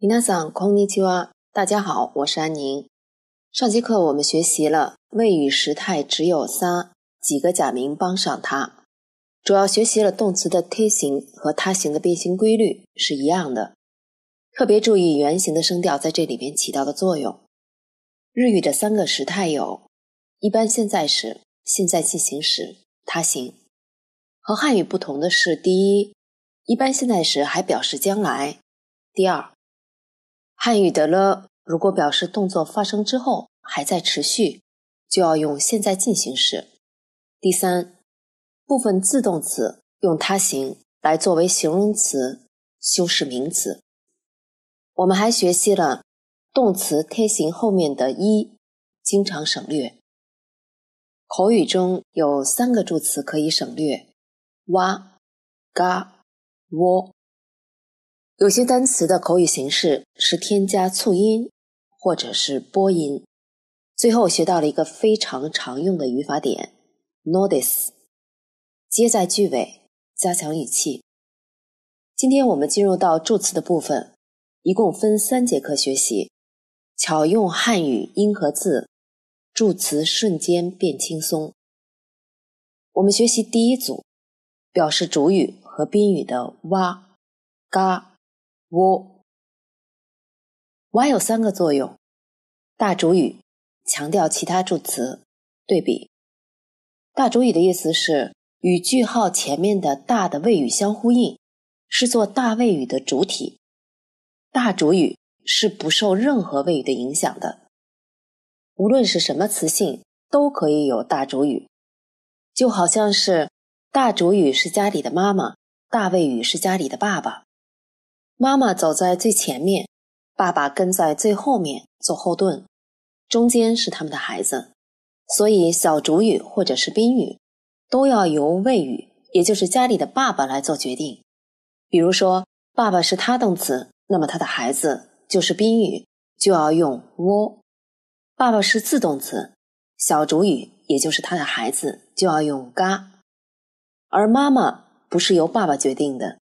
皆さんこんにちは。大家好，我是安宁。上节课我们学习了谓语时态只有三几个假名帮上它，主要学习了动词的梯形和他形的变形规律是一样的，特别注意原型的声调在这里边起到的作用。日语的三个时态有一般现在时、现在进行时、他形。和汉语不同的是，第一，一般现在时还表示将来；第二。汉语的了，如果表示动作发生之后还在持续，就要用现在进行时。第三，部分自动词用他形来作为形容词修饰名词。我们还学习了动词贴形后面的“一”经常省略。口语中有三个助词可以省略：哇、嘎、喔。有些单词的口语形式是添加促音或者是播音。最后学到了一个非常常用的语法点 n o t i c e 接在句尾加强语气。今天我们进入到助词的部分，一共分三节课学习，巧用汉语音和字，助词瞬间变轻松。我们学习第一组，表示主语和宾语的哇、嘎。我，我有三个作用：大主语、强调其他助词、对比。大主语的意思是与句号前面的大的谓语相呼应，是做大谓语的主体。大主语是不受任何谓语的影响的，无论是什么词性都可以有大主语。就好像是大主语是家里的妈妈，大谓语是家里的爸爸。妈妈走在最前面，爸爸跟在最后面做后盾，中间是他们的孩子，所以小主语或者是宾语都要由谓语，也就是家里的爸爸来做决定。比如说，爸爸是他动词，那么他的孩子就是宾语，就要用喔；爸爸是自动词，小主语也就是他的孩子就要用嘎，而妈妈不是由爸爸决定的。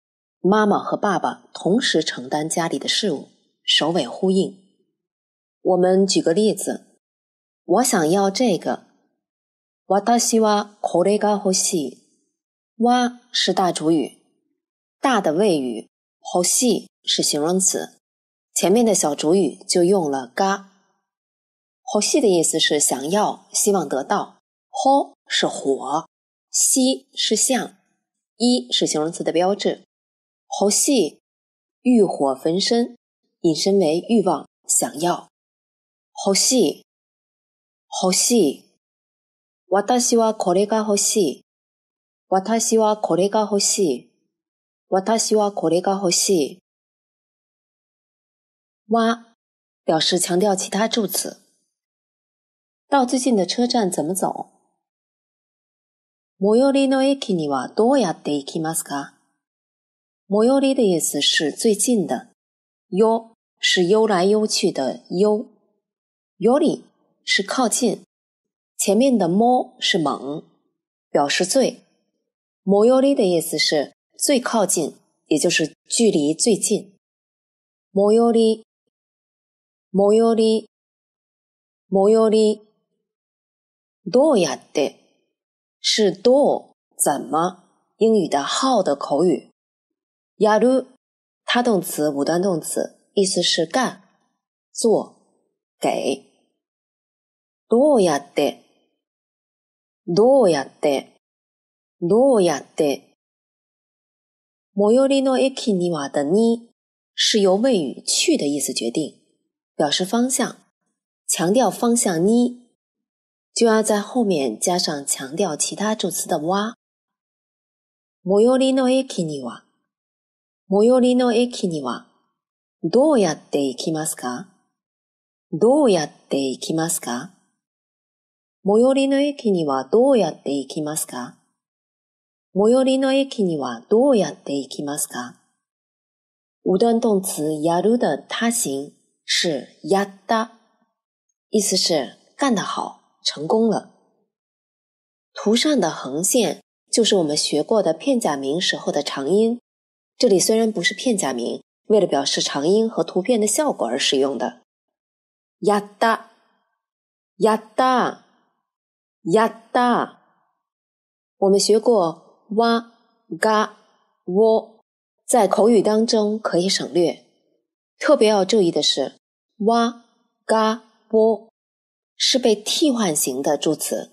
妈妈和爸爸同时承担家里的事务，首尾呼应。我们举个例子，我想要这个。私はこれが欲しい。哇是大主语，大的谓语，好西是形容词，前面的小主语就用了嘎。好西的意思是想要、希望得到。和是火，西是像，一是形容词的标志。好戏，欲火焚身，引申为欲望、想要。好戏，好戏。私はこれが欲しい。私はこれが欲しい。私はこれが欲しい。哇，表示强调其他助词。到最近的车站怎么走？最寄りの駅にはどうやって行きますか？莫有里的意思是最近的哟，是悠来悠去的悠，y 里是靠近，前面的摸是猛，表示最莫有里的意思是最靠近，也就是距离最近。莫有里，莫有里，莫有里，多呀的，どうや是多，怎么？英语的 how 的口语。야鲁，他动词五段动词，意思是干、做、给。どうやって、どうやって、どうやって。最寄りの駅にはだに，是由谓语去的意思决定，表示方向，强调方向。呢就要在后面加上强调其他助词的哇。最寄りの駅には。最寄りの駅にはどうやって行きますかどうやって行きますか最寄りの駅にはどうやって行きますか最寄りの駅にはどうやって行きますか无端動詞やる”的他行是“やった”，意思是干得好，成功了。图上的横线就是我们学过的片假名时候的长音这里虽然不是片假名，为了表示长音和图片的效果而使用的。呀哒呀哒呀哒，我们学过哇嘎喔，在口语当中可以省略。特别要注意的是，哇嘎喔是被替换型的助词，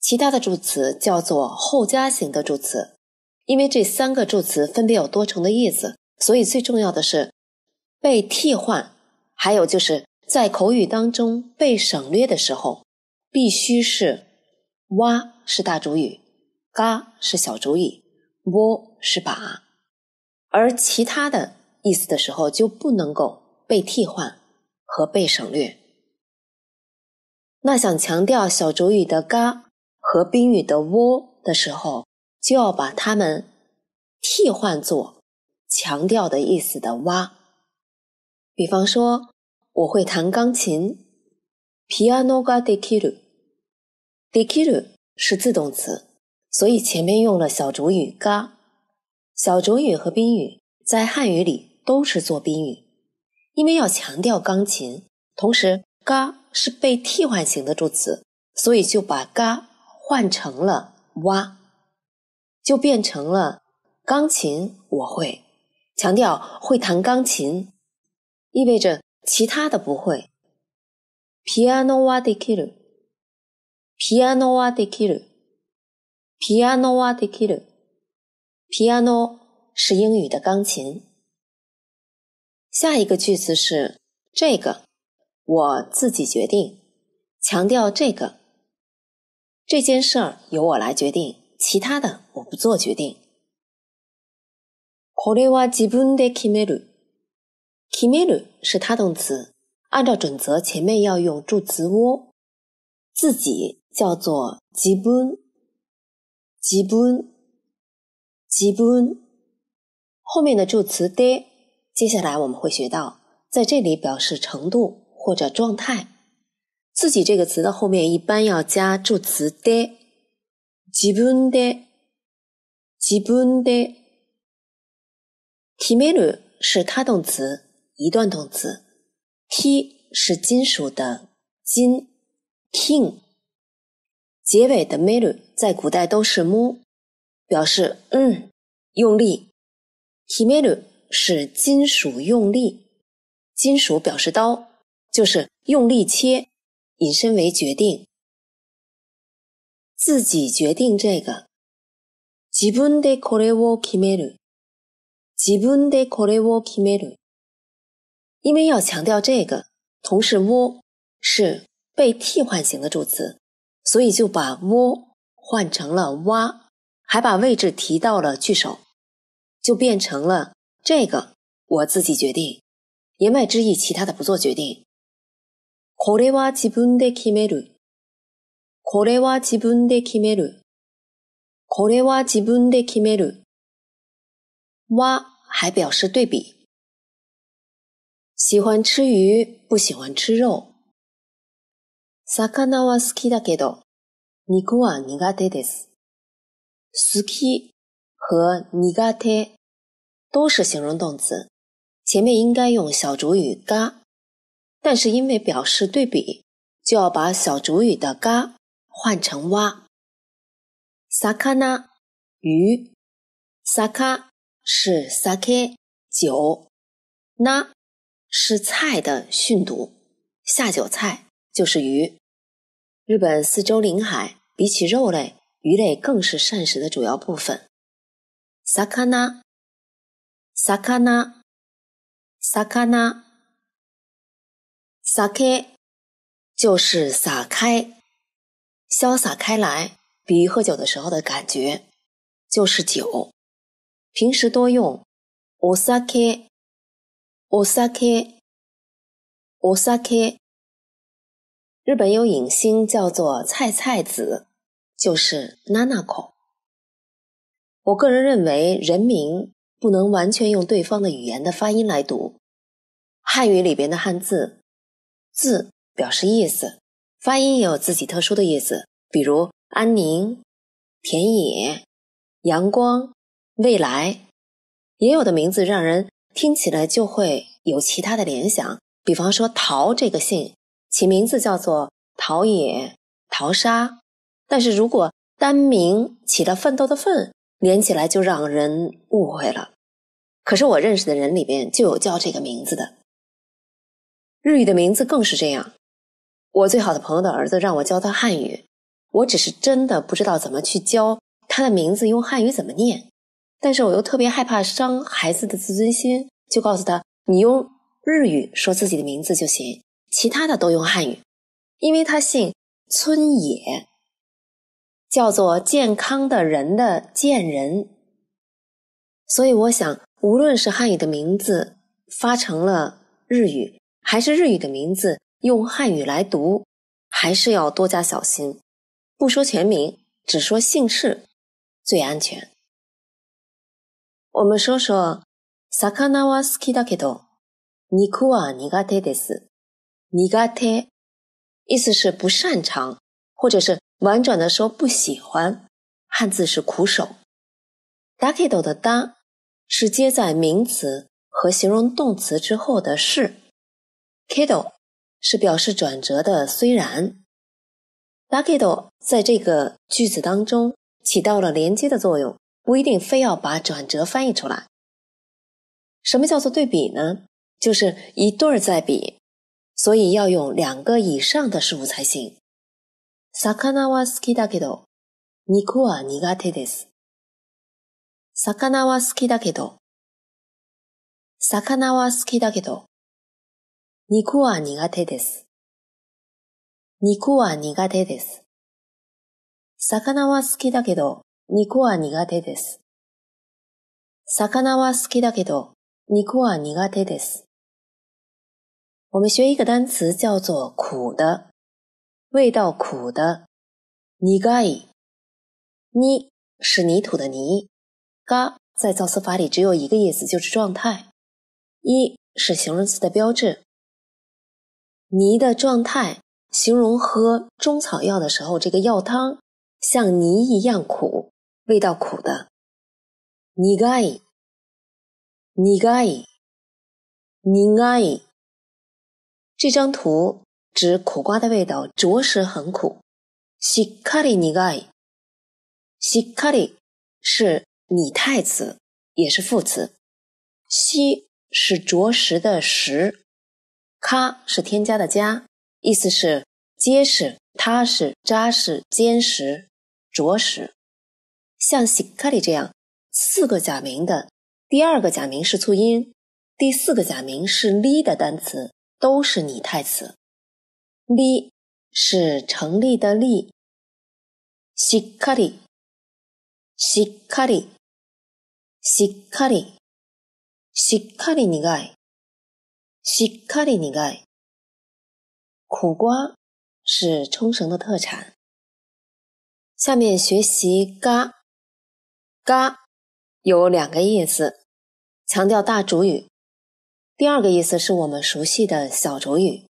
其他的助词叫做后加型的助词。因为这三个助词分别有多重的意思，所以最重要的是被替换，还有就是在口语当中被省略的时候，必须是“哇”是大主语，“嘎”是小主语，“窝”是把，而其他的意思的时候就不能够被替换和被省略。那想强调小主语的“嘎”和宾语的“窝”的时候。就要把它们替换做强调的意思的“哇”。比方说，我会弹钢琴，piano ga d i q i i o 是自动词，所以前面用了小主语“嘎”。小主语和宾语在汉语里都是做宾语，因为要强调钢琴，同时“嘎”是被替换型的助词，所以就把“嘎”换成了“哇”。就变成了钢琴，我会强调会弹钢琴，意味着其他的不会。piano ピアノはできる。piano はできる。ピ k i はできる。a n o 是英语的钢琴。下一个句子是这个，我自己决定，强调这个，这件事儿由我来决定。其他的我不做决定。これは基本でキメル。キメル是他动词，按照准则前面要用助词を。自己叫做基本、基本、基本。后面的助词で，接下来我们会学到，在这里表示程度或者状态。自己这个词的后面一般要加助词で。基本的，基本的 t i m e r 是他动词，一段动词。t 是金属的，金 king 结尾的 m e r r o 在古代都是木，表示嗯用力。timmeru 是金属用力，金属表示刀，就是用力切，引申为决定。自己决定这个。自分でこれを決める。自分でこれを決める。因为要强调这个，同时を是被替换型的助词，所以就把を换成了哇”，还把位置提到了句首，就变成了这个我自己决定。言外之意，其他的不做决定。これを自分で決める。これは自分で決める。これは自分で決める。わ还表示对比，喜欢吃鱼，不喜欢吃肉。サは好きだけど、ニはニガです。好き和ニガ都是形容动词，前面应该用小主语が，但是因为表示对比，就要把小主语的が。换成“蛙萨卡纳鱼萨卡是萨克酒那是菜的训读，下酒菜就是鱼。日本四周临海，比起肉类，鱼类更是膳食的主要部分。萨卡 k 萨卡 a 萨卡 k 萨克就是撒开。潇洒开来，比喻喝酒的时候的感觉，就是酒。平时多用。乌萨 k 乌萨克，乌萨克。日本有影星叫做菜菜子，就是 Nanako。我个人认为，人名不能完全用对方的语言的发音来读。汉语里边的汉字，字表示意思。发音也有自己特殊的意思，比如安宁、田野、阳光、未来，也有的名字让人听起来就会有其他的联想。比方说“桃”这个姓，起名字叫做“陶冶”“陶沙”，但是如果单名起了“奋斗”的“奋”，连起来就让人误会了。可是我认识的人里边就有叫这个名字的。日语的名字更是这样。我最好的朋友的儿子让我教他汉语，我只是真的不知道怎么去教他的名字用汉语怎么念，但是我又特别害怕伤孩子的自尊心，就告诉他你用日语说自己的名字就行，其他的都用汉语，因为他姓村野，叫做健康的人的健人，所以我想，无论是汉语的名字发成了日语，还是日语的名字。用汉语来读，还是要多加小心。不说全名，只说姓氏，最安全。我们说说“サカナワスキダケド”，“にくわ苦手です”。苦手意思是不擅长，或者是婉转的说不喜欢。汉字是苦手。ダケド的ダ是接在名词和形容动词之后的是”。ケド是表示转折的，虽然，k だ d o 在这个句子当中起到了连接的作用，不一定非要把转折翻译出来。什么叫做对比呢？就是一对儿在比，所以要用两个以上的事物才行。サカナは好きだけど、ニコは苦手です。サカナは好きだけど、サカナは好きだけど。肉は苦手です。肉は苦手です。魚は好きだけど、肉は苦手です。魚は好きだけど、肉は苦手です。我们学一个单词叫做苦的，味道苦的，苦い。泥是泥土的泥，嘎在造词法里只有一个意思，就是状态。一是形容词的标志，泥的状态形容喝中草药的时候，这个药汤像泥一样苦，味道苦的。泥盖，尼盖，尼盖。这张图指苦瓜的味道着实很苦。西卡里尼盖，西卡里是拟态词，也是副词。西是着实的实。卡是添加的加，意思是结实、踏实、扎实、坚实、着实。像し卡か这样四个假名的，第二个假名是促音，第四个假名是哩的单词都是拟态词。哩是成立的立。し卡かり、卡っか卡しっ卡り、你爱。しカレニガイ，苦瓜是冲绳的特产。下面学习ガ。ガ有两个意思，强调大主语；第二个意思是我们熟悉的小主语。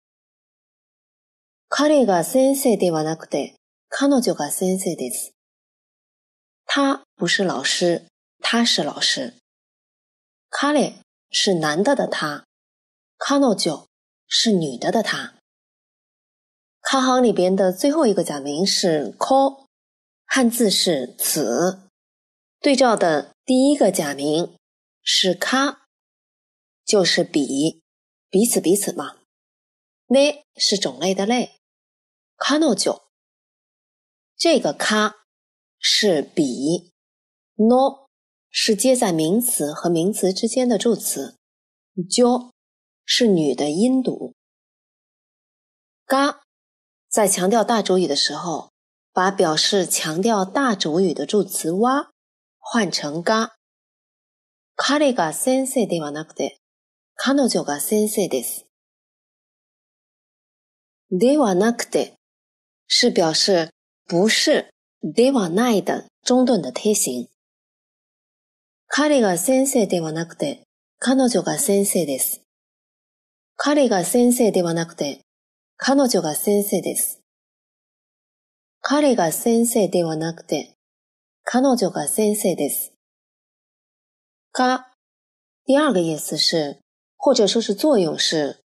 カが先生ではないけ彼のが先生です。他不是老师，他是老师。カ是男的的他。k a n o 九是女的的她，卡行里边的最后一个假名是 ko，汉字是此，对照的第一个假名是咖，就是彼，彼此彼此嘛。类是种类的类 k a n o 九这个咖是彼，no 是接在名词和名词之间的助词，no。是女的阴读。嘎，在强调大主语的时候，把表示强调大主语的助词哇换成嘎。他是表示不是，是表示不是，是表示不是，是表示不是，是表示不是，是表示不是，是表示不是，是表示不是，是表示不是，是表示不是，是表示不是，彼が先生ではなくて、彼女が先生です。彼が先生ではなくて、彼女が先生です。か、第二个意思是，或者说是作用是，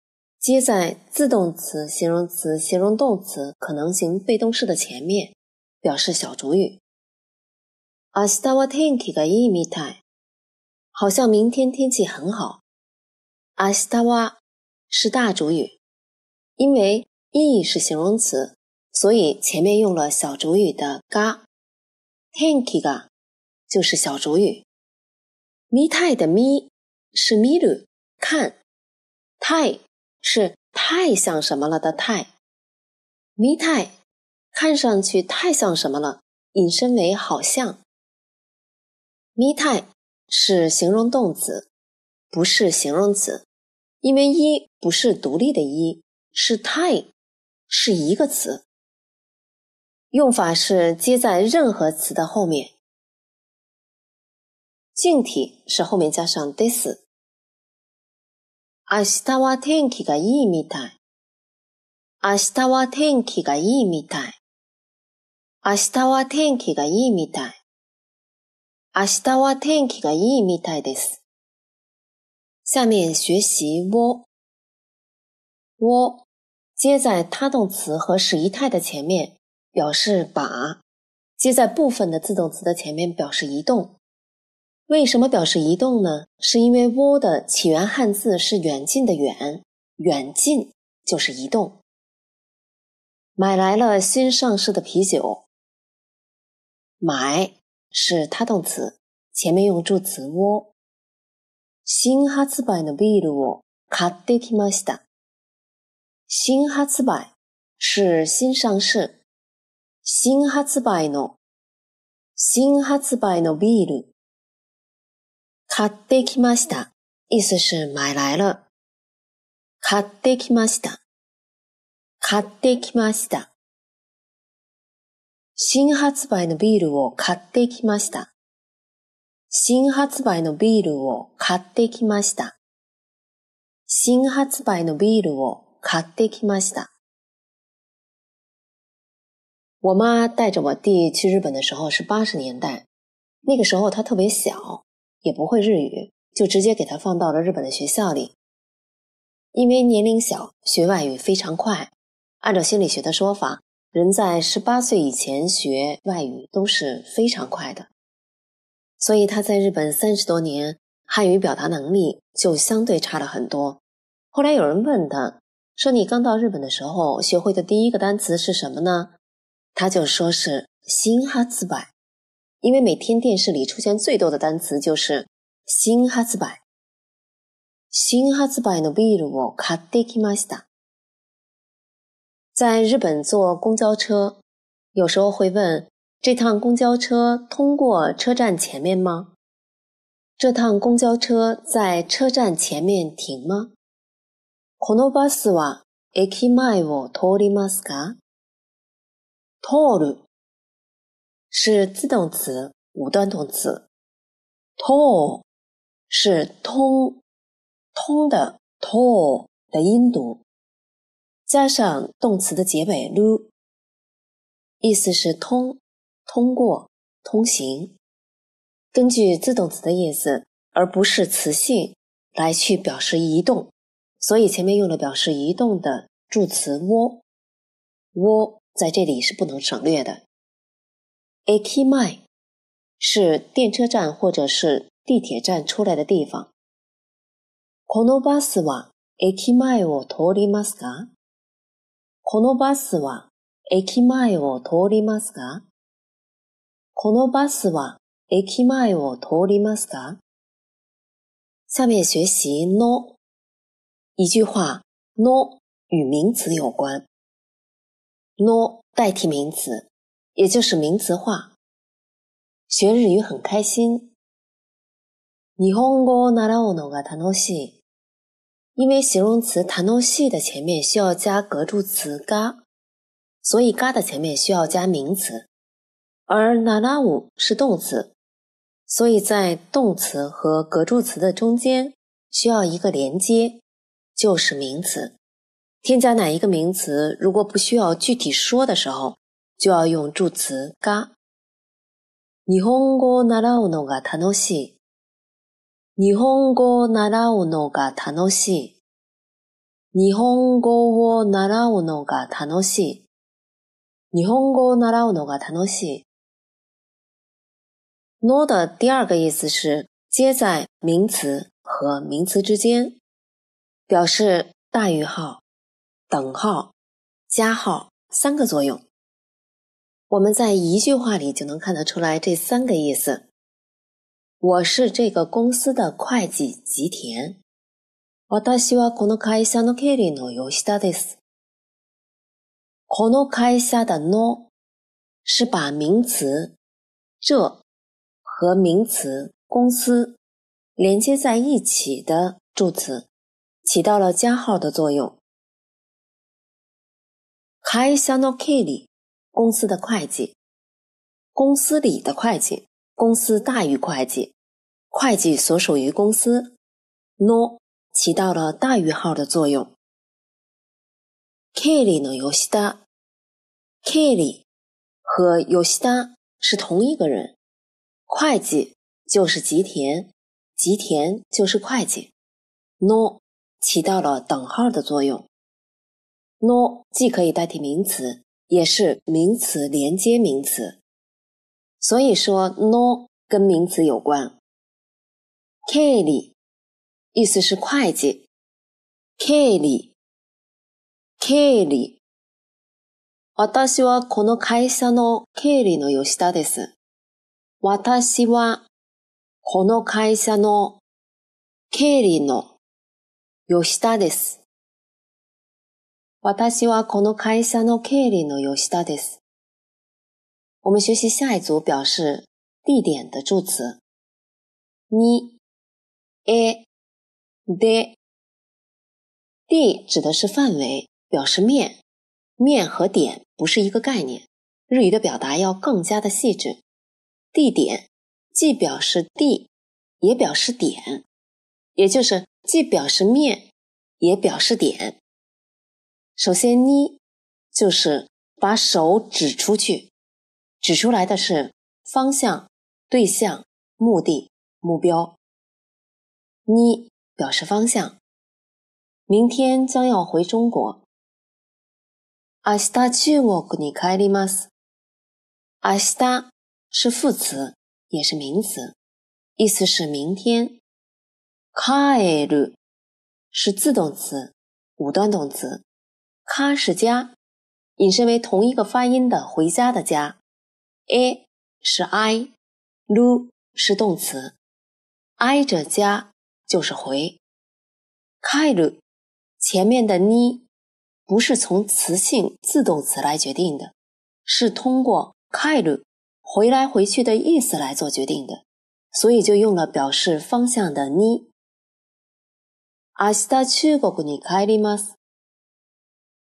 接在自動詞、形容詞、形容動詞、可能性、被动式的前面，表示小主语。明日は天気がいいみたい。好像明天天气很好。明日は是大主语，因为 “e” 是形容词，所以前面用了小主语的“嘎 ”，“tanki ga 就是小主语，“ mi a 太”的“ mi 是“ miru 看，“太”是“太像什么了”的“太”，“ a 太”看上去太像什么了，引申为好像，“ mi a 太”是形容动词，不是形容词。因为一不是独立的，一是太是一个词，用法是接在任何词的后面。敬体是后面加上です。あしたは天気がいいみたい。あしたは天気がいいみたい。明日は天気がいいみたいです。下面学习“窝”。窝接在他动词和使仪态的前面，表示把；接在部分的自动词的前面，表示移动。为什么表示移动呢？是因为“窝”的起源汉字是“远近”的“远”，远近就是移动。买来了新上市的啤酒。买是他动词，前面用助词“窝”。新発売のビールを買ってきました。新発売是新上市。新発売の、新発売のビール。買ってきました。意思是买来了。買ってきました。買ってきました。新発売のビールを買ってきました。新発売のビールを買ってきました。新発売のビールを買ってきました。我妈带着我弟去日本的时候是八十年代，那个时候他特别小，也不会日语，就直接给他放到了日本的学校里。因为年龄小，学外语非常快。按照心理学的说法，人在十八岁以前学外语都是非常快的。所以他在日本三十多年，汉语表达能力就相对差了很多。后来有人问他，说你刚到日本的时候学会的第一个单词是什么呢？他就说是新哈次百，因为每天电视里出现最多的单词就是新哈次百。新哈次百のビルを开けました。在日本坐公交车，有时候会问。这趟公交车通过车站前面吗？这趟公交车在车站前面停吗？このバスは駅前を通りますか？通る是自动词，无端动词。通是通通的，通的音读，加上动词的结尾 lu，意思是通。通过通行，根据自动词的意思，而不是词性，来去表示移动，所以前面用了表示移动的助词“を”。“を”在这里是不能省略的。a k 駅前是电车站或者是地铁站出来的地方。このバスは駅前を通りますか？このバスは駅前を通りますか？このバスは駅前を通りますか？下面学习 no，一句话 no 与名词有关，no 代替名词，也就是名词化。学日语很开心。日本語習うのが楽しい。因为形容词楽しい的前面需要加格助词が，所以が的前面需要加名词。而“なら五是动词，所以在动词和格助词的中间需要一个连接，就是名词。添加哪一个名词，如果不需要具体说的时候，就要用助词“が”。日本語を習うのが楽しい。日本語を習うのが楽しい。日本語を習うのが楽しい。日本語を習うのが楽しい。no 的第二个意思是接在名词和名词之间，表示大于号、等号、加号三个作用。我们在一句话里就能看得出来这三个意思。我是这个公司的会计吉田。私はこの会社の経理の有識です。この会社の no 是把名词这。和名词“公司”连接在一起的助词，起到了加号的作用。开香诺凯里，公司的会计，公司里的会计，公司大于会计，会计所属于公司。no 起到了大于号的作用。Kelly 呢，有西达，l y 和有西达是同一个人。会计就是吉田，吉田就是会计。no 起到了等号的作用。no 既可以代替名词，也是名词连接名词，所以说 no 跟名词有关。経 l 意思是会计。経理経理。私はこの会社の経理の吉田です。私はこの会社の経理の吉田です。私はこの会社の経理の吉田です。我们学习下一组表示地点的助词。に、え、で。地指的是范围，表示面。面和点不是一个概念，日语的表达要更加的细致。地点，既表示地，也表示点，也就是既表示面，也表示点。首先，呢，就是把手指出去，指出来的是方向、对象、目的、目标。呢表示方向，明天将要回中国。明日中国に帰ります。明日是副词，也是名词，意思是明天。kai u 是自动词，五段动词。k 是家，引申为同一个发音的回家的家。a 是 i，lu 是动词，挨着家就是回。kai lu 前面的 ni 不是从词性自动词来决定的，是通过 kai lu。回来回去的意思来做决定的，所以就用了表示方向的 “ni”。明天去中国，你回了吗？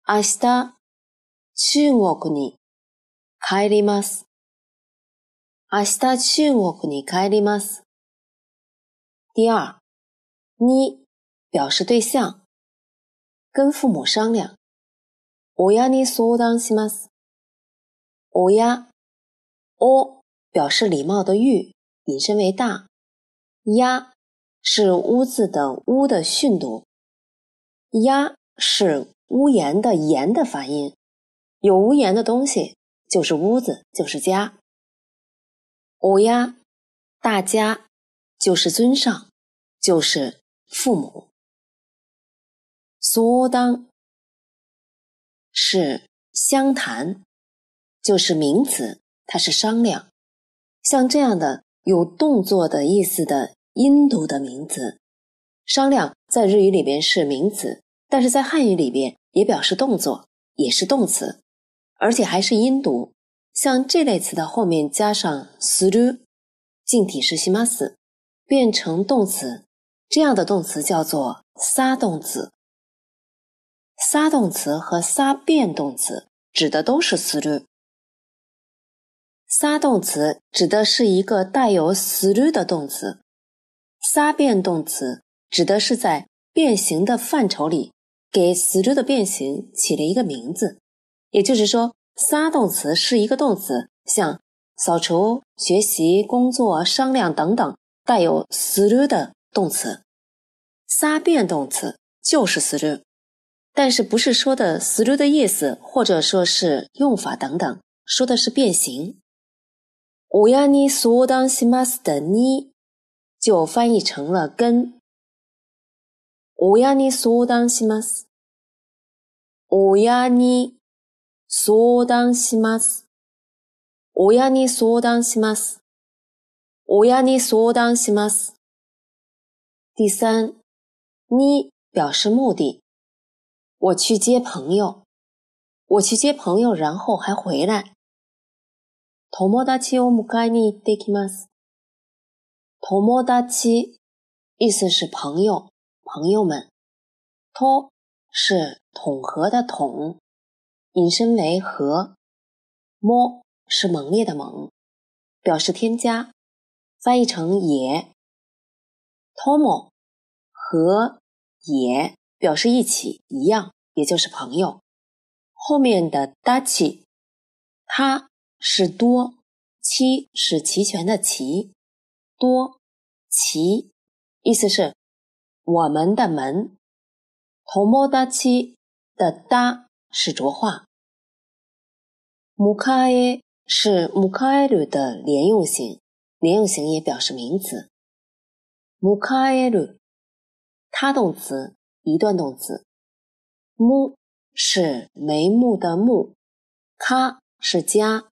明天去中国，你回了吗？第二，“ni” 表示对象，跟父母商量。我要你缩短，行吗？我要。乌表示礼貌的“玉”，引申为大。家是屋子的“屋”的训读，家是屋檐的“檐”的发音。有屋檐的东西就是屋子，就是家。乌鸦，大家就是尊上，就是父母。苏当是相谈，就是名词。它是商量，像这样的有动作的意思的音读的名词“商量”在日语里边是名词，但是在汉语里边也表示动作，也是动词，而且还是音读。像这类词的后面加上“する”，敬体是“西玛斯，变成动词。这样的动词叫做“撒动词”。撒动词和撒变动词指的都是“する”。撒动词指的是一个带有 through 的动词，撒变动词指的是在变形的范畴里给 through 的变形起了一个名字。也就是说，撒动词是一个动词，像扫除、学习、工作、商量等等带有 through 的动词。撒变动词就是 through，但是不是说的 through 的意思或者说是用法等等，说的是变形。我呀，你说当西么斯的，你就翻译成了“跟”。我呀，你说当什斯，我呀，你说当什斯，我呀，你说当什斯。第三，“你”表示目的，我去接朋友，我去接朋友，然后还回来。友達を迎えに行ってきます。友達意思是朋友、朋友们。友是统合的统、引申为和。友是猛烈的猛，表示添加。翻译成也。友和也表示一起、一样、也就是朋友。后面的達奇，他。是多，齐是齐全的齐，多齐意思是我们的门 t 摸 m 七的哒是浊化 m 卡 k a e 是 m 卡 k a e 的连用型，连用型也表示名词 m 卡 k a e 他动词一段动词 m 是眉目的目，ka 是家。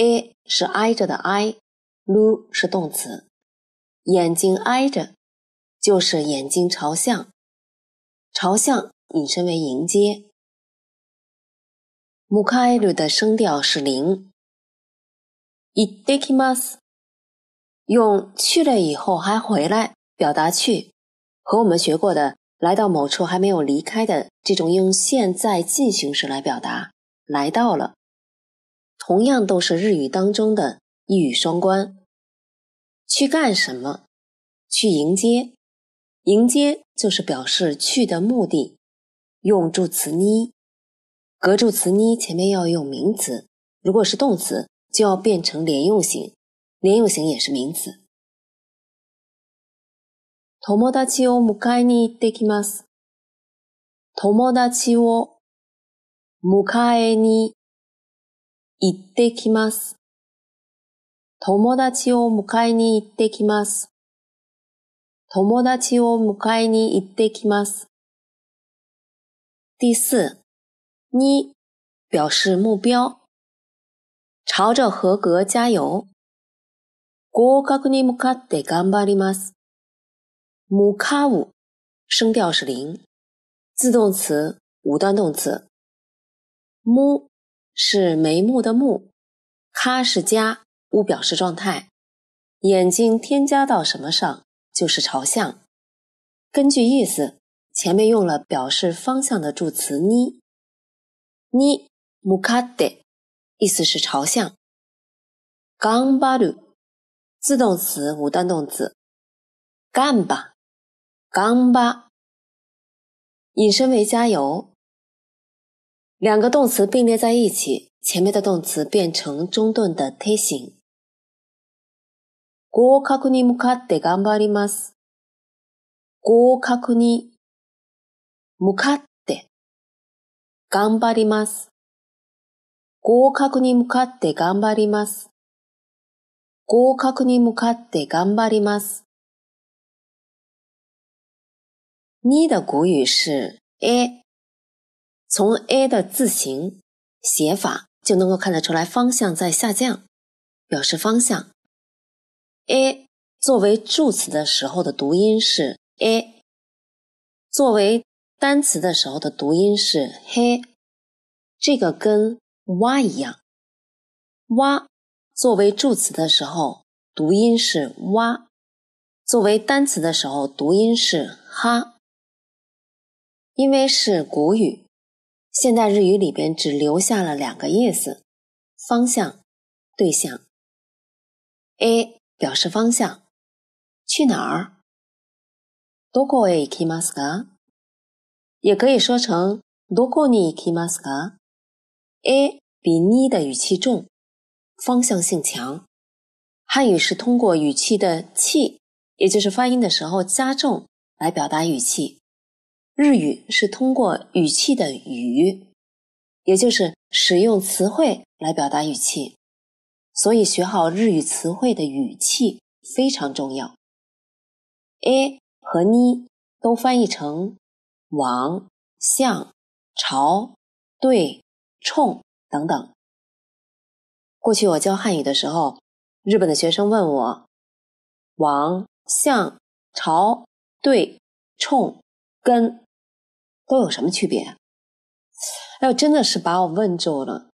a 是挨着的挨，lu 是动词，眼睛挨着就是眼睛朝向，朝向引申为迎接。m 开鲁的声调是零。i t i k i mas 用去了以后还回来表达去，和我们学过的来到某处还没有离开的这种用现在进行时来表达来到了。同样都是日语当中的一语双关。去干什么？去迎接。迎接就是表示去的目的，用助词呢。格助词呢前面要用名词，如果是动词就要变成连用型，连用型也是名词。友達を向かいに出てきます。友達を向かいに。行ってきます。友達を迎えに行ってきます。友達を迎えに行ってきます。第四，に、表示目標。朝着合格加油。合格に向かって頑張ります。向かう声调是零，自动词無段動词。是眉目的目，卡是加，勿表示状态。眼睛添加到什么上就是朝向。根据意思，前面用了表示方向的助词呢。呢，mukade，意思是朝向。gamba u 自动词，五段动词。干吧，干吧。引申为加油。两个动词并列在一起，前面的动词变成中顿的推形。合格に向かって頑張ります。合格に向かって頑張ります。合格に向かって頑張ります。N 的古语是 A。从 “a” 的字形写法就能够看得出来，方向在下降，表示方向。a 作为助词的时候的读音是 a，作为单词的时候的读音是 he，这个跟哇一样。哇作为助词的时候读音是哇，作为单词的时候读音是哈。因为是古语。现代日语里边只留下了两个意思：方向、对象。a 表示方向，去哪儿？どこへ行きますか？也可以说成どこに行きますか？a 比 ni 的语气重，方向性强。汉语是通过语气的气，也就是发音的时候加重来表达语气。日语是通过语气的语，也就是使用词汇来表达语气，所以学好日语词汇的语气非常重要。a 和 ni 都翻译成往、向、朝、对、冲等等。过去我教汉语的时候，日本的学生问我往、向、朝、对、冲跟。都有什么区别？哎呦，真的是把我问住了！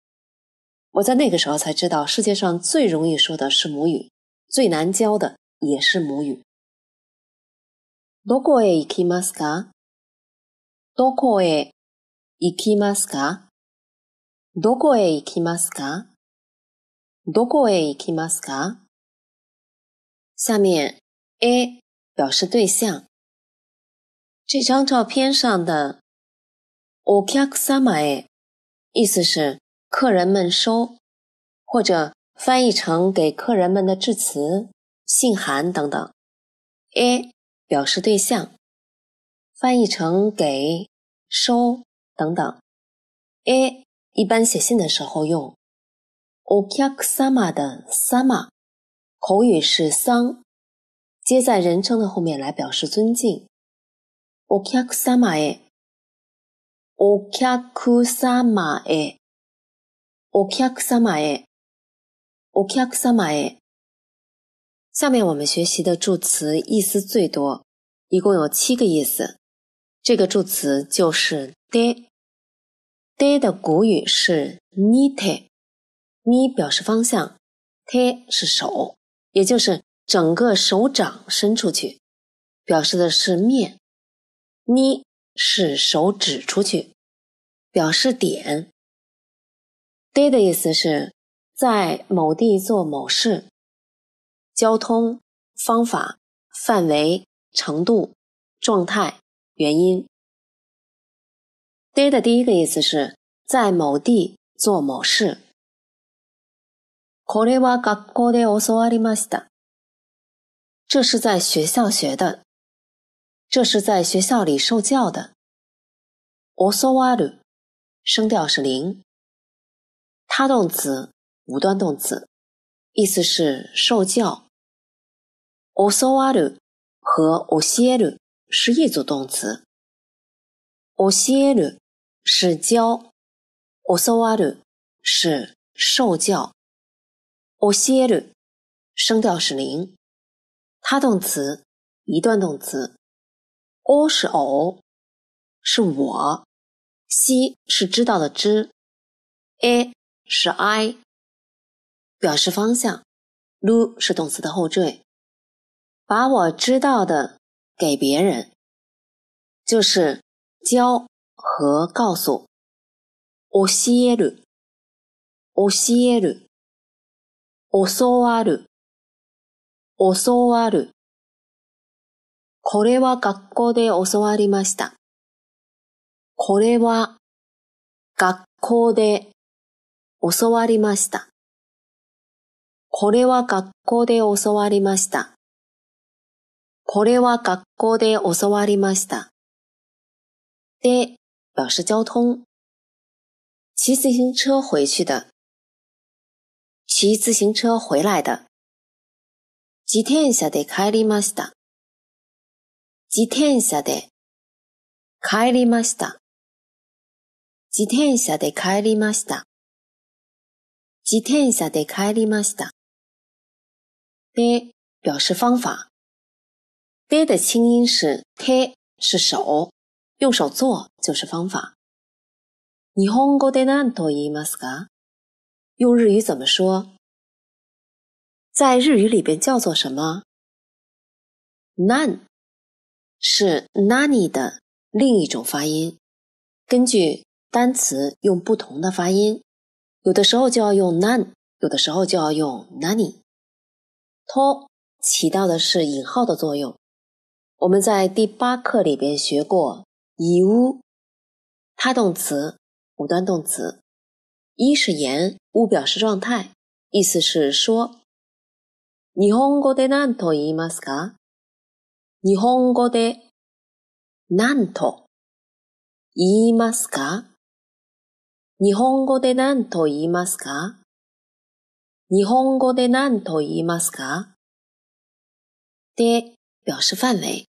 我在那个时候才知道，世界上最容易说的是母语，最难教的也是母语。どこへ行きますか？どこへ行きますか？どこへ行きますか？どこへ行きますか？下面 A 表示对象，这张照片上的。Okiak samae，意思是客人们收，或者翻译成给客人们的致辞、信函等等。e 表示对象，翻译成给、收等等。e 一般写信的时候用。Okiak sama 的 sama，口语是桑，接在人称的后面来表示尊敬。Okiak samae。お客様へ、お客様へ、お客様へ。下面我们学习的助词意思最多，一共有七个意思。这个助词就是 “de”，“de” 的古语是 “ni d 表示方向，“de” 是手，也就是整个手掌伸出去，表示的是面 n 是手指出去，表示点。d 的意思是在某地做某事，交通方法、范围、程度、状态、原因。d 的第一个意思是在某地做某事。这是在学校学的。这是在学校里受教的。o s a w 声调是零。他动词，无端动词，意思是受教。o s a w 和 o s i e 是一组动词。o s i e 是教 o s a w 是受教。o s i e 声调是零，他动词，一段动词。哦是偶，是我西是知道的知；，a 是 i，表示方向；，lu 是动词的后缀，把我知道的给别人，就是教和告诉。o ceru，o ceru，osaru，osaru。これは学校で教わりました。これは学校で教わりました。これは学校で教わりました。これは学校で教わりました。で、表示交通。骑自行车回去的。骑自行车回来的。自転車で帰りました。自転車で帰りました。自転車で帰りました。自転車で帰りました。で表示方法。で的清音是て，是手，用手做就是方法。ニホ語でなんと言いますか？用日语怎么说？在日语里边叫做什么？な是 nani 的另一种发音，根据单词用不同的发音，有的时候就要用 nan，有的时候就要用 nani。to 起到的是引号的作用，我们在第八课里边学过，以 u 它动词、五段动词，一是言 u 表示状态，意思是说，日本语で何んと言いますか？日本語でなんと言いますか日本語で何と言いますか日本語で何と言いますかで、表示范围。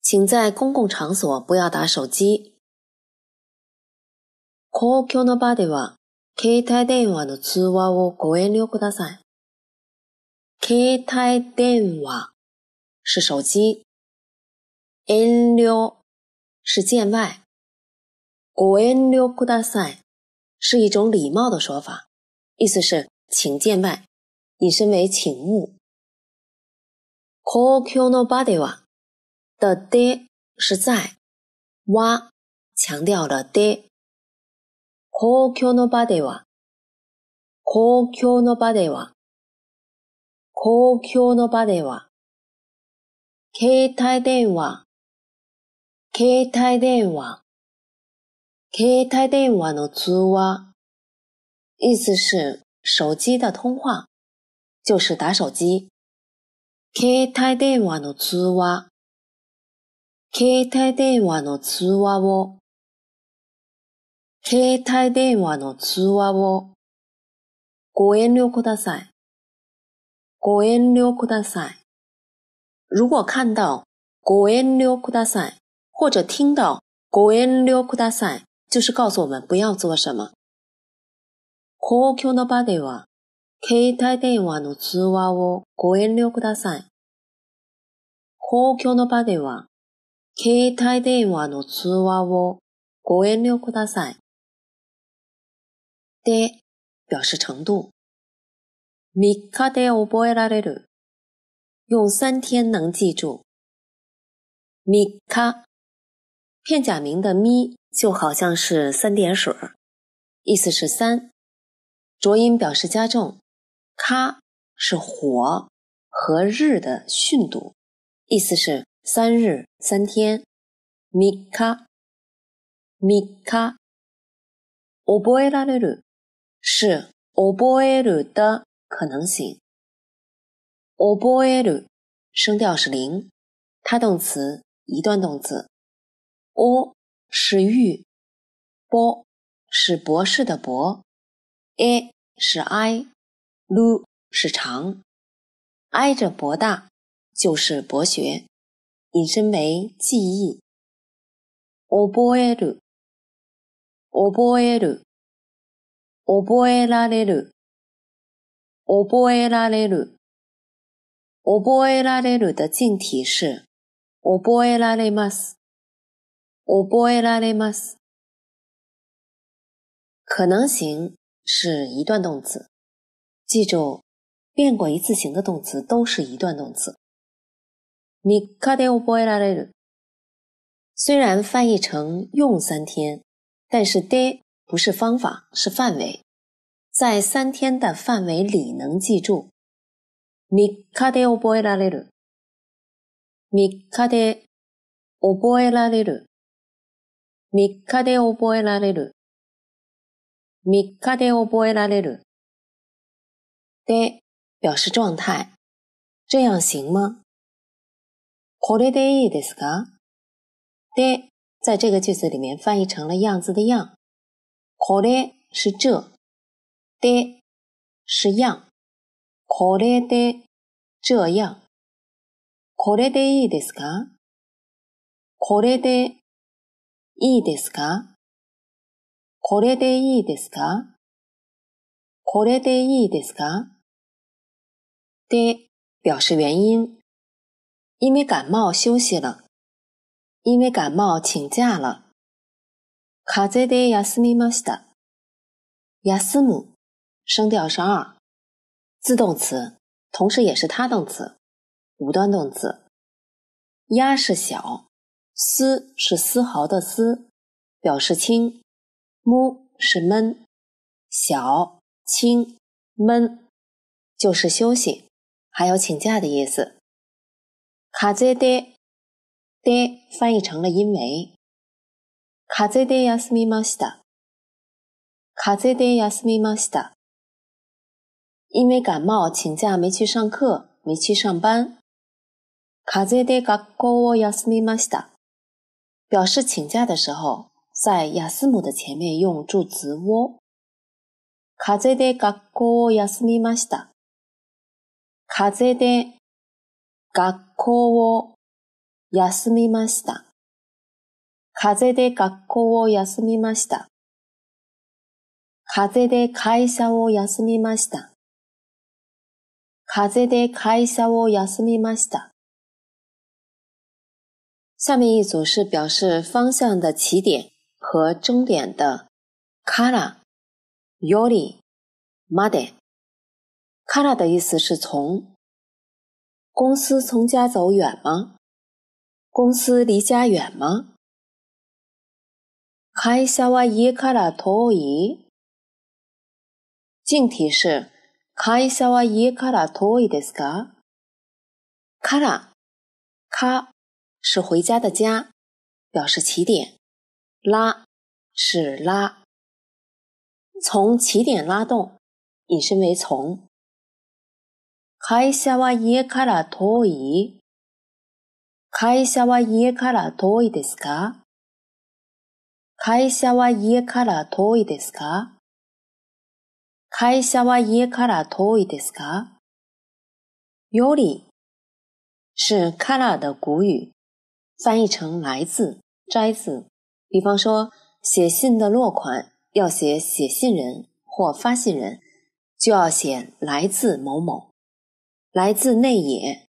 请在公共场所不要打手机。公共の場では、携帯電話の通話をご遠慮ください。携帯電話是手机。e n r 是见外。g o m e n r g o o d a s a i 是一种礼貌的说法，意思是请见外，引申为请勿。k o l k y o n o b o d y 哇的 de 是在哇强调了 de。k o b o d y 哇，call o n o b o d y 哇 c a l l の場では，公共の場で携帯電話、携帯電話、携帯電話の通話，意思是手机的通話。就是打手机。携帯電話の通話、携帯電話の通話を、携帯電話の通話を、ご遠慮ください。ご遠慮ください。如果看到ご遠慮ください或者听到ご遠慮ください就是告诉我们不要做什么。公共の場では、携帯電話の通話をご遠慮ください。公共の場では、携帯電話の通話をご遠慮ください。で、表示程度。3日で覚えられる。用三天能记住。米卡，片假名的咪就好像是三点水儿，意思是三，浊音表示加重，咔是火和日的训读，意思是三日三天。米卡，米卡，覚えられる是覚えエ的可能性。覚える声调是零，它动词一段动词，覚是玉ぼ是博士的博え是 i，る是长，挨着博大就是博学，引申为记忆。覚える覚える覚えられる覚えられる o boy la l 的敬体是 o boy la le mas，o 可能型是一段动词。记住，变过一字型的动词都是一段动词。mi cade o b 虽然翻译成用三天，但是 d 不是方法，是范围，在三天的范围里能记住。3日で覚えられる。3日で覚えられる。3日で覚えられる。3日で覚えられる。で、表示状態。这样行吗これでいいですかで、在这个句子里面翻译成了样子的样。これ是这。で、是样。これで、这样。これでいいですかこれでいいですかこれでいいですかこれでいいですかで、表示原因。因为感冒休息了。因为感冒请假了。風邪で休みました。休む。声调是二。自动词，同时也是他动词，无端动词。压是小，丝是丝毫的丝，表示轻。木是闷，小轻闷就是休息，还有请假的意思。卡在的，的翻译成了因为。卡在的，休みました。卡在的，休みました。因为感冒请假，没去上课，没去上班。表在“休み”的前面用助词“を”。休み”を”。表示请假的时候，在“休み”的前面用助词“を”。的前面用助词“を”。在“休み”ました。風助词“を”。表在“を”。在“休み”ました。風助词“を”。表在“を”。休み”ました。風助词“を”。を”。休み”ました。風を”。休み”を”。休み”を”。休み”卡在的卡伊萨沃亚斯米马达。下面一组是表示方向的起点和终点的卡拉、尤里、马德。卡拉的意思是从公司从家走远吗？公司离家远吗？卡伊萨沃卡拉托伊。近体是。会社は家から遠いですか？から、か是回家的家，表示起点。拉是拉，从起点拉动，引申为从。会社は家から遠い。会社は家から遠いですか？会社は家から遠いですか？会社は家から遠いですか？より是から的古语，翻译成来自、摘自。比方说，写信的落款要写写信人或发信人，就要写来自某某，来自内野。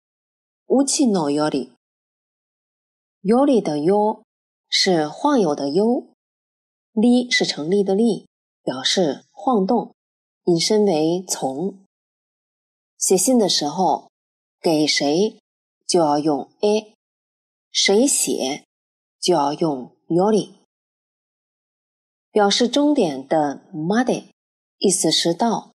乌ち诺よりより的よ是晃悠的悠，り是成立的立，表示晃动。引申为从写信的时候，给谁就要用 a，谁写就要用 y o r i 表示终点的 madi，意思是到。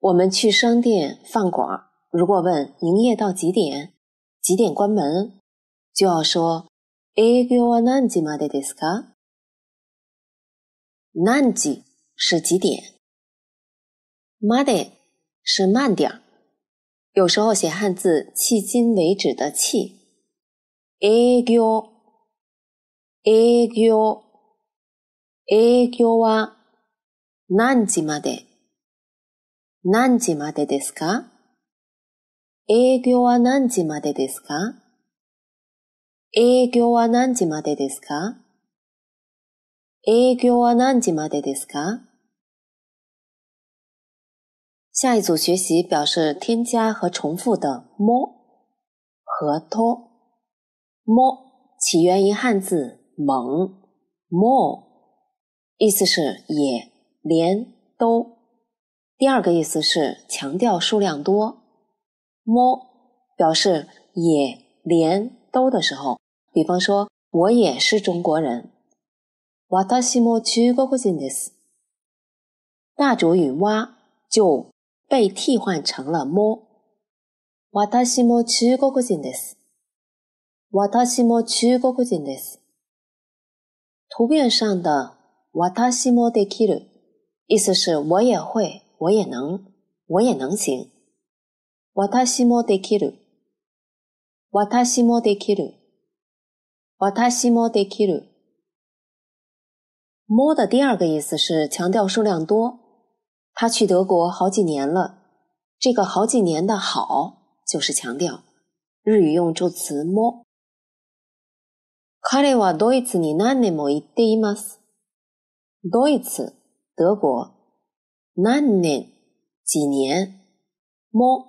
我们去商店、饭馆，如果问营业到几点，几点关门，就要说 a yo nan ji madi diska。nan ji 是几点？まで，是慢点儿。有时候写汉字，迄今为止的“气”。営業、営業、営業は何時まで？何時までですか？営業は何時までですか？営業は何時までですか？営業は何時までですか？下一组学习表示添加和重复的 more 和托”。“摸” more 起源于汉字“蒙 ”，more 意思是也、连、都。第二个意思是强调数量多。more 表示也、连、都的时候，比方说我也是中国人。わも中国人です。大主语哇”就被替换成了“も”。わも中国人です。私も中国人です。图片上的“わもできる”意思是“我也会，我也能，我也能行”。わもできる。わもできる。わもできる。“摸的第二个意思是强调数量多。他去德国好几年了，这个“好几年”的“好”就是强调。日语用助词“么”。カレはドイツに何年も行っています。ドイツ，德国，何年，几年，么，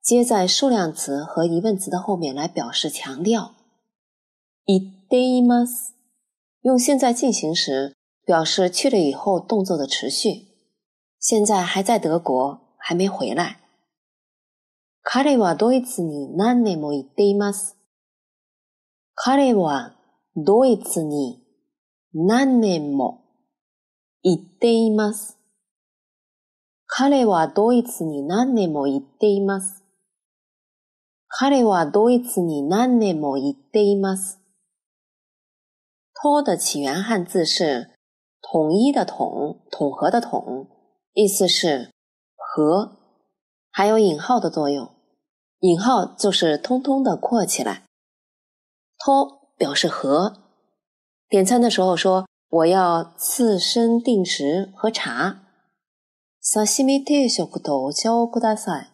接在数量词和疑问词的后面来表示强调。行っています，用现在进行时表示去了以后动作的持续。现在还在德国，还没回来。ドイツに何年はドイツに何年了？他去德国几年はドイツに何年す。托的起源漢字是統一的統，統合的統。意思是和，还有引号的作用。引号就是通通的括起来。托表示和。点餐的时候说：“我要刺身定食和茶。”“Sashimi t e i s h o c u d a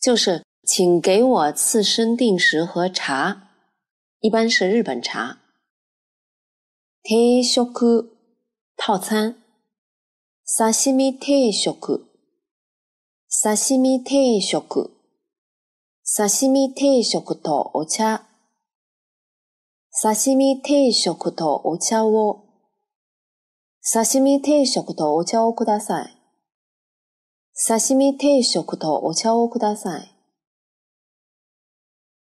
就是请给我刺身定食和茶，一般是日本茶。定食套餐。刺身定食、刺身定食、刺身定食とお茶、刺身定食とお茶を、刺身定食とお茶をください。刺身定食とお茶をください。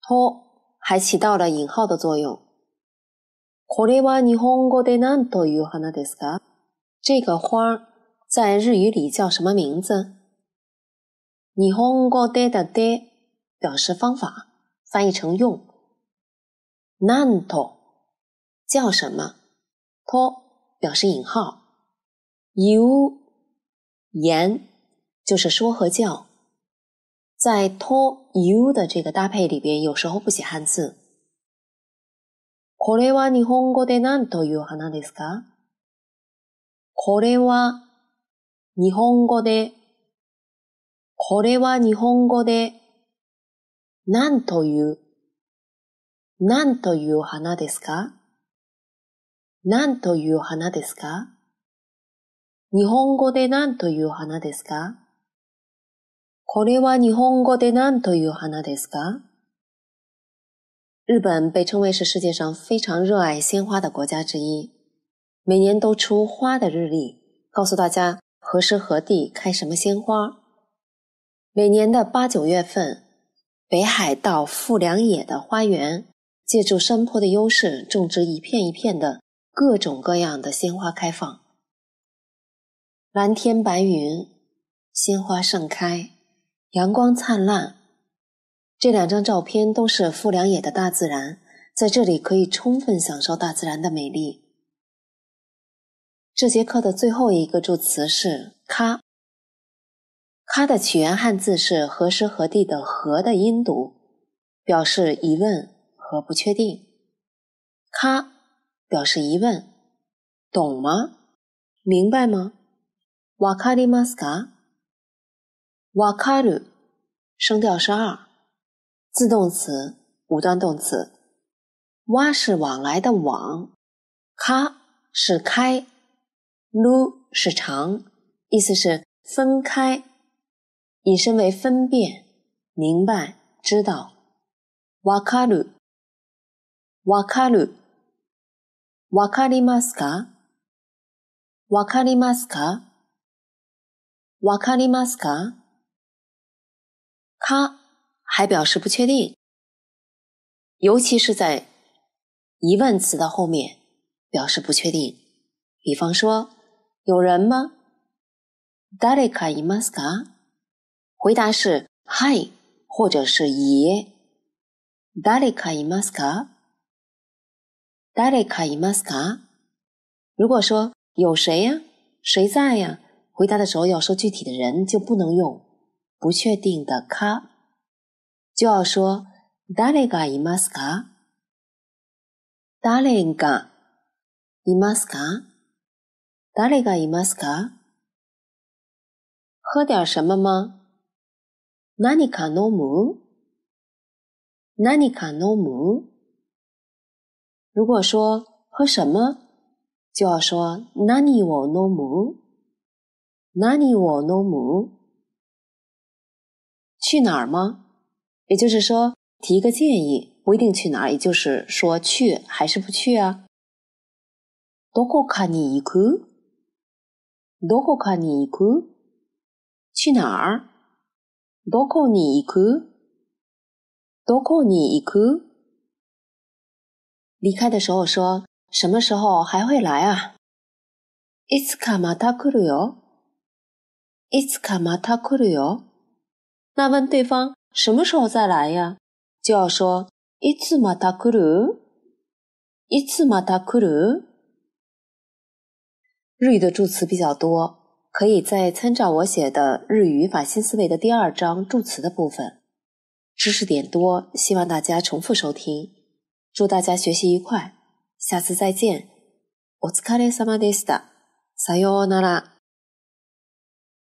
と、还起到了引号的作用。これは日本語で何という花ですか这个花在日语里叫什么名字？你红过爹的“爹表示方法，翻译成“用”。难ん叫什么托表示引号。油盐就是说和叫。在托 o u” 的这个搭配里边，有时候不写汉字。これは日本語でなんと言葉ですか？これは日本語で、これは日本語で、なんという、なんという花ですかなんという花ですか日本語でなんという花ですかこれは日本語でなんという花ですか日本被称为是世界上非常热爱鲜花的国家之一，每年都出花的日历告诉大家何时何地开什么鲜花？每年的八九月份，北海道富良野的花园借助山坡的优势，种植一片一片的各种各样的鲜花开放。蓝天白云，鲜花盛开，阳光灿烂。这两张照片都是富良野的大自然，在这里可以充分享受大自然的美丽。这节课的最后一个助词是“咖”。咖的起源汉字是“何时何地”的“何”的音读，表示疑问和不确定。咖表示疑问，懂吗？明白吗？哇卡里玛斯卡。哇卡鲁，声调是二，自动词，无端动词。哇是往来的往，咖是开。ぬ是长，意思是分开，引申为分辨、明白、知道。わかる、わかる、わ卡里马斯卡わ卡里马斯卡わ卡里马斯卡卡还表示不确定，尤其是在疑问词的后面表示不确定，比方说。有人吗？达累卡伊玛斯卡，回答是嗨，或者是耶。达累卡伊玛斯卡，达累卡伊玛斯卡。如果说有谁呀，谁在呀，回答的时候要说具体的人，就不能用不确定的卡，就要说达累卡伊玛斯卡，达累卡伊玛斯卡。达里嘎伊玛斯卡，喝点什么吗？哪里卡诺姆？哪里卡诺姆？如果说喝什么，就要说何里我诺姆。哪飲我诺姆？去哪儿吗？也就是说，提个建议，不一定去哪儿。也就是说，去还是不去啊？多过卡尼伊库。どこかに行く？去哪儿？どこに行く？どこに行く？离开的时候说什么时候还会来啊？いつまた来るよ？いつまた来るよ？那问对方什么时候再来呀，就要说いつまた来る？いつまた来る？日语的助词比较多，可以再参照我写的《日语语法新思维》的第二章助词的部分。知识点多，希望大家重复收听。祝大家学习愉快，下次再见。オツカレサマデさようなら。